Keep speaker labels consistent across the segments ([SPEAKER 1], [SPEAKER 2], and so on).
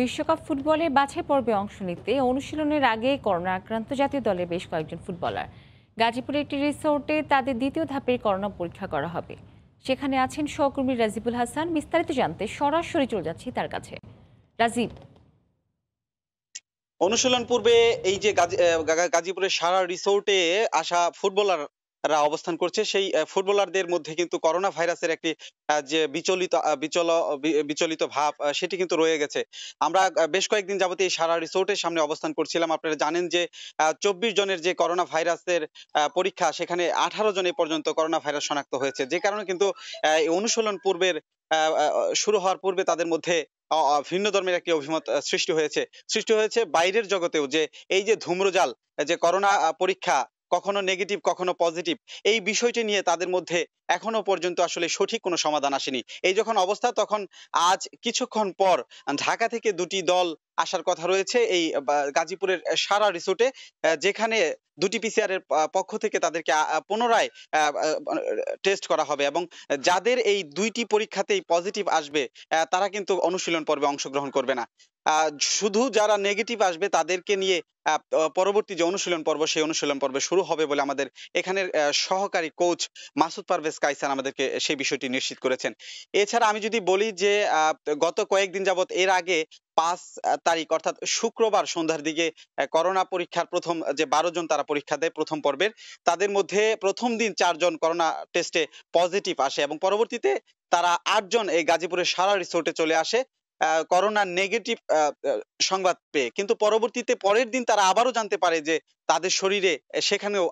[SPEAKER 1] বিশ্বকাপ ফুটবলে বাছাই পর্বে অংশ নিতে অনুশীলনের আগে করোনা আক্রান্ত জাতীয় দলে বেশ কয়েকজন ফুটবলার গাজীপুরের একটি রিসোর্টে তাদের দ্বিতীয় ধাপের করোনা পরীক্ষা করা হবে সেখানে আছেন সহকর্মী রাজিবুল হাসান বিস্তারিত জানতে সরাসরি চলে যাচ্ছি তার কাছে রাজীব
[SPEAKER 2] অনুশীলন পূর্বে এই যে গাজীপুরের সারা রিসোর্টে আসা ফুটবলার রা অবস্থান করছে সেই ফুটবলারদের মধ্যে কিন্তু করোনা ভাইরাসের একটি যে বিচলিত বিচল বিচলিত ভাব সেটি কিন্তু রয়ে গেছে আমরা বেশ কয়েকদিন যাবত এই সারা রিসোর্টের সামনে অবস্থান করছিলাম আপনারা জানেন যে চব্বিশ জনের যে করোনা ভাইরাসের পরীক্ষা সেখানে আঠারো জন এ পর্যন্ত করোনা ভাইরাস শনাক্ত হয়েছে যে কারণে কিন্তু অনুশীলন পূর্বের শুরু হওয়ার পূর্বে তাদের মধ্যে ভিন্ন ধর্মের একটি অভিমত সৃষ্টি হয়েছে সৃষ্টি হয়েছে বাইরের জগতেও যে এই যে ধুম্রজাল যে করোনা পরীক্ষা কখনো নেগেটিভ কখনো পজিটিভ এই বিষয়টি নিয়ে তাদের মধ্যে এখনো পর্যন্ত আসলে সঠিক কোনো সমাধান আসেনি এই যখন অবস্থা তখন আজ কিছুক্ষণ পর ঢাকা থেকে দুটি দল আসার কথা রয়েছে এই গাজীপুরের সারা রিসোর্টে যেখানে দুটি পিসিআর এর পক্ষ থেকে তাদেরকে পুনরায় টেস্ট করা হবে এবং যাদের এই দুইটি পরীক্ষাতেই পজিটিভ আসবে তারা কিন্তু অনুশীলন পর্বে অংশগ্রহণ করবে না শুধু যারা নেগেটিভ আসবে তাদেরকে নিয়ে পরবর্তী যে অনুশীলন পর্ব সেই অনুশীলন পর্বে শুরু হবে বলে আমাদের এখানের সহকারী কোচ মাসুদ পারভেজ কাইসান আমাদেরকে সেই বিষয়টি নিশ্চিত করেছেন এছাড়া আমি যদি বলি যে গত কয়েকদিন যাবত এর আগে পাঁচ তারিখ অর্থাৎ শুক্রবার সন্ধ্যার দিকে করোনা পরীক্ষার প্রথম যে বারো জন তারা পরীক্ষা দেয় প্রথম পর্বের তাদের মধ্যে প্রথম দিন চারজন করোনা টেস্টে পজিটিভ আসে এবং পরবর্তীতে তারা আটজন এই গাজীপুরের সারা রিসোর্টে চলে আসে করোনা নেগেটিভ সংবাদ পেয়ে কিন্তু পরবর্তীতে পরের দিন তারা আবারও জানতে পারে যে তাদের শরীরে সেখানেও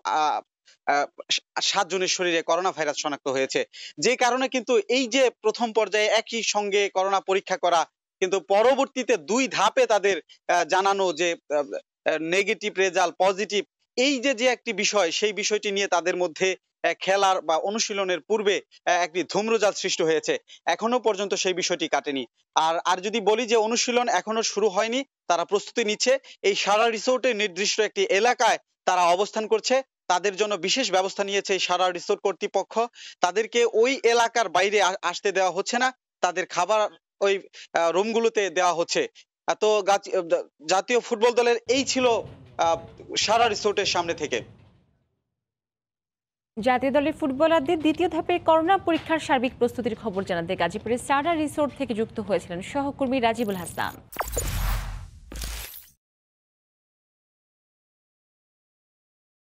[SPEAKER 2] সাতজনের শরীরে করোনা ভাইরাস শনাক্ত হয়েছে যে কারণে কিন্তু এই যে প্রথম পর্যায়ে একই সঙ্গে করোনা পরীক্ষা করা কিন্তু পরবর্তীতে দুই ধাপে তাদের জানানো যে নেগেটিভ রেজাল্ট পজিটিভ এই যে যে একটি বিষয় সেই বিষয়টি নিয়ে তাদের মধ্যে খেলার বা অনুশীলনের পূর্বে একটি ধূম্রজাল সৃষ্টি হয়েছে এখনো পর্যন্ত সেই বিষয়টি কাটেনি আর আর যদি বলি যে অনুশীলন এখনো শুরু হয়নি তারা প্রস্তুতি নিচ্ছে এই সারা রিসোর্টে নির্দিষ্ট একটি এলাকায় তারা অবস্থান করছে তাদের জন্য বিশেষ ব্যবস্থা নিয়েছে এই সারা রিসোর্ট কর্তৃপক্ষ তাদেরকে ওই এলাকার বাইরে আসতে দেওয়া হচ্ছে না তাদের খাবার ওই রুমগুলোতে দেওয়া হচ্ছে তো জাতীয় ফুটবল দলের এই ছিল সারা রিসোর্টের সামনে থেকে
[SPEAKER 1] জাতীয় দলের ফুটবলারদের দ্বিতীয় ধাপে করোনা পরীক্ষার সার্বিক প্রস্তুতির খবর জানাতে গাজীপুরের সারা রিসোর্ট থেকে যুক্ত হয়েছিলেন সহকর্মী রাজিবুল হাসান